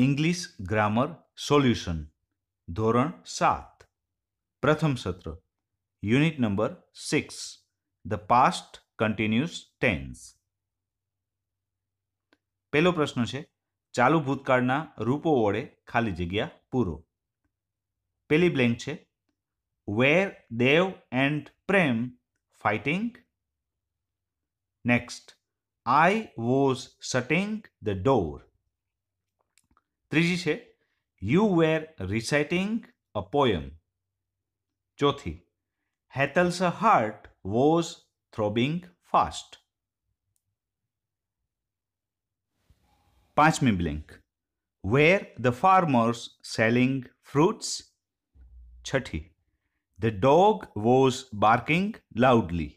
English grammar solution ધોરણ સાત પ્રથમ સત્ર unit number six the past continuous tense પહેલો પ્રશ્ન છે ચાલુ ભૂતકાળના રૂપો વડે ખાલી જગ્યા પૂરો પેલી બ્લેન્ક છે were Dev and Prem fighting next I was sitting the door ત્રીજી છે you were reciting a poem ચોથી Hetal's heart was throbbing fast પાંચમી blank were the farmers selling fruits છઠ્ઠી the dog was barking loudly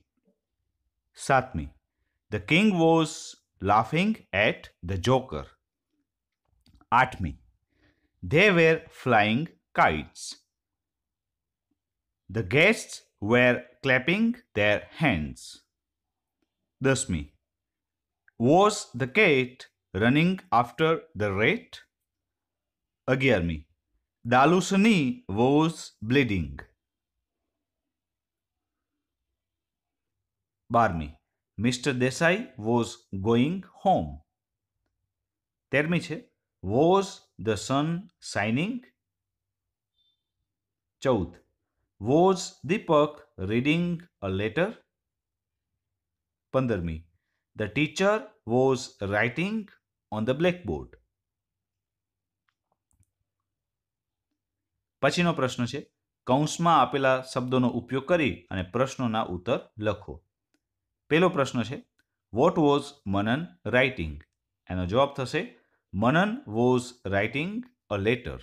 સાતમી the king was laughing at the joker at me. They were flying kites. The guests were clapping their hands. Thus me. Was the cat running after the rat? Agar me. Dalusani was bleeding. બારમી Mister Desai was going home તેરમી છે was the sun shining ચૌદ was Deepak reading a letter પંદરમી the teacher was writing on the blackboard પછીનો પ્રશ્ન છે કૌંસમાં આપેલા શબ્દોનો ઉપયોગ કરી અને પ્રશ્નોના ઉત્તર લખો પહેલો પ્રશ્ન છે વોટ વોઝ મનન રાઇટિંગ એનો જવાબ થશે Manan was writing a letter.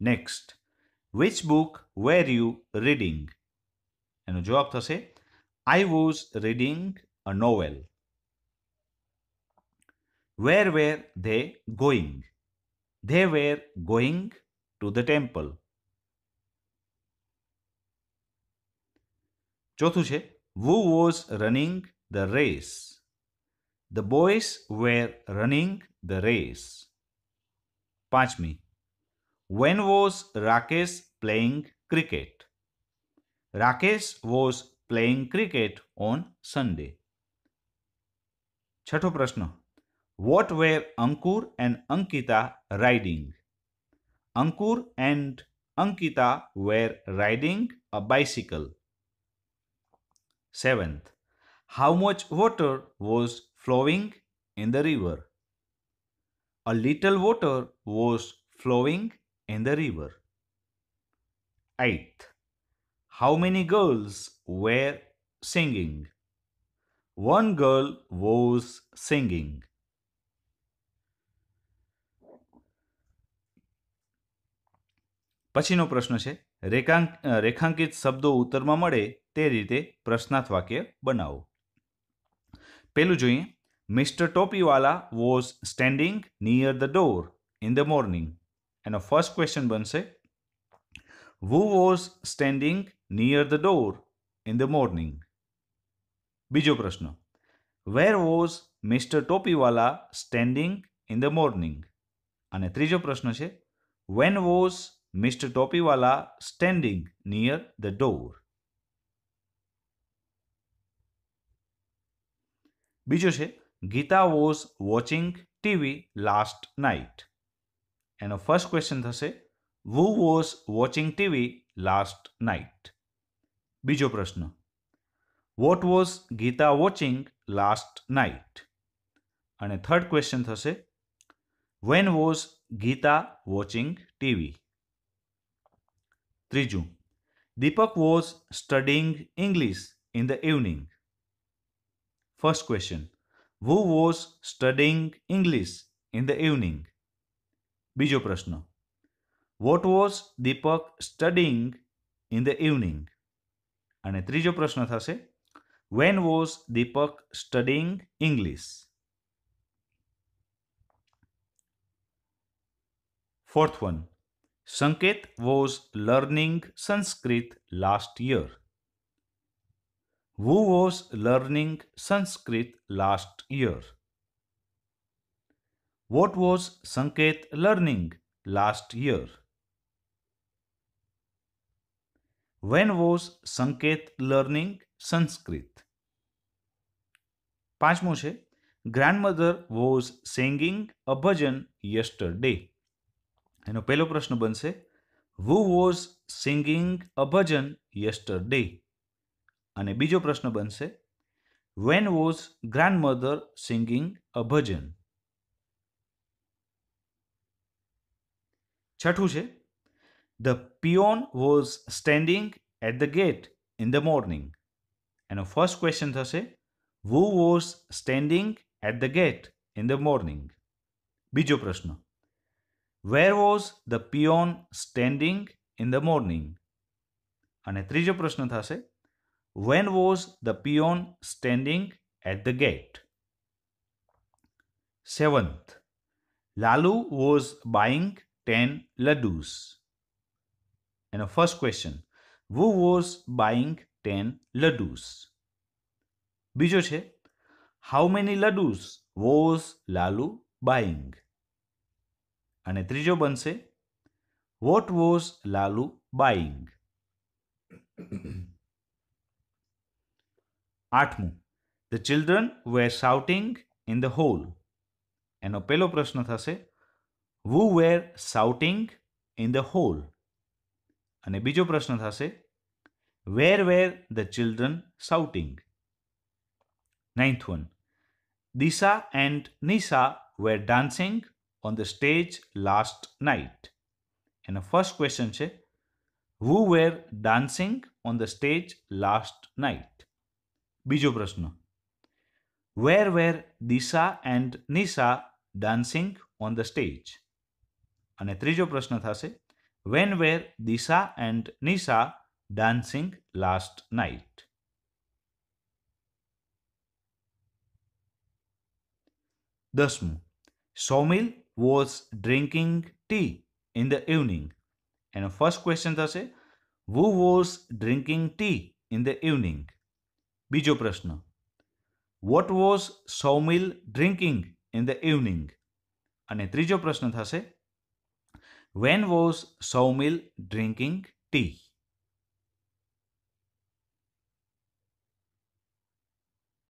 Next, which book were you reading? એનો જવાબ થશે I was reading a novel. Where were they going? They were going to the temple. ચોથું છે Who was running the race? The boys were running the race. Pachmi. When was Rakesh playing cricket? Rakesh was playing cricket on Sunday. Chhatho prashno. What were Ankur and Ankita riding? Ankur and Ankita were riding a bicycle. Seventh. How much water was flowing in the river? A little water was flowing in the river. 8. How many girls were singing? One girl was singing. પછીનો પ્રશ્ન છે રેખાંક રેખાંકિત શબ્દો ઉત્તરમાં મળે તે રીતે પ્રશ્નાર્થ વાક્ય બનાવો પહેલું જોઈએ Mr. Topiwala was standing near the door in the morning. એનો ફર્સ્ટ ક્વેશ્ચન બનશે who was standing near the door in the morning બીજો પ્રશ્ન where was Mister Topiwala standing in the morning અને ત્રીજો પ્રશ્ન છે when was Mister Topiwala standing near the door બીજો છે Gita was watching TV last night. And the first question is, who was watching TV last night? Bijo Prashna. What was Gita watching last night? And a third question is, when was Gita watching TV? Triju. Deepak was studying English in the evening. First question who was studying English in the evening? બીજો પ્રશ્ન What was Deepak studying in the evening? અને ત્રીજો પ્રશ્ન થશે When was Deepak studying English? Fourth one Sanket was learning Sanskrit last year. who was learning Sanskrit last year? What was Sanket learning last year? When was Sanket learning Sanskrit? પાંચમું છે grandmother was singing a bhajan yesterday એનો પહેલો પ્રશ્ન બનશે who was singing a bhajan yesterday અને બીજો પ્રશ્ન બનશે when was grandmother singing a bhajan છઠ્ઠું છે the peon was standing at the gate in the morning એનો ફર્સ્ટ ક્વેશ્ચન થશે who was standing at the gate in the morning બીજો પ્રશ્ન where was the peon standing in the morning અને ત્રીજો પ્રશ્ન થશે When was the peon standing at the gate? Seventh, Lalu was buying 10 laddus. And the first question, who was buying 10 laddus? બીજો છે how many laddus was Lalu buying અને ત્રીજો બનશે what was Lalu buying આઠમું the children were shouting in the hall એનો પહેલો પ્રશ્ન થશે who were shouting in the hall અને બીજો પ્રશ્ન થશે where were the children shouting ninth one Disha and Nisha were dancing on the stage last night એનો ફર્સ્ટ ક્વેશ્ચન છે who were dancing on the stage last night બીજો પ્રશ્ન વેર were Disha and Nisha dancing on the stage અને ત્રીજો પ્રશ્ન થશે when were Disha and Nisha dancing last night દસમું Saumil was drinking tea in the evening એનો ફર્સ્ટ ક્વેશ્ચન થશે who was drinking tea in the evening બીજો પ્રશ્ન what was Saumil drinking in the evening અને ત્રીજો પ્રશ્ન થશે when was Saumil drinking T